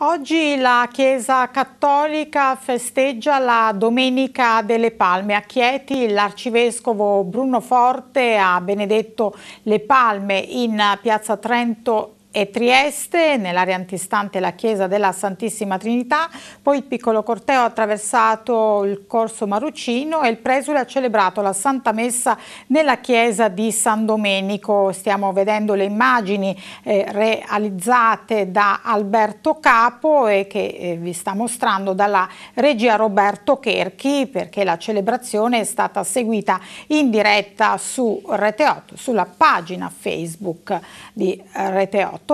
Oggi la Chiesa Cattolica festeggia la Domenica delle Palme. A Chieti l'Arcivescovo Bruno Forte ha benedetto le palme in Piazza Trento e Trieste, nell'area antistante la chiesa della Santissima Trinità, poi il piccolo corteo ha attraversato il corso Marucino e il presule ha celebrato la Santa Messa nella chiesa di San Domenico. Stiamo vedendo le immagini eh, realizzate da Alberto Capo e che eh, vi sta mostrando dalla regia Roberto Cherchi perché la celebrazione è stata seguita in diretta su Rete 8, sulla pagina Facebook di Rete 8.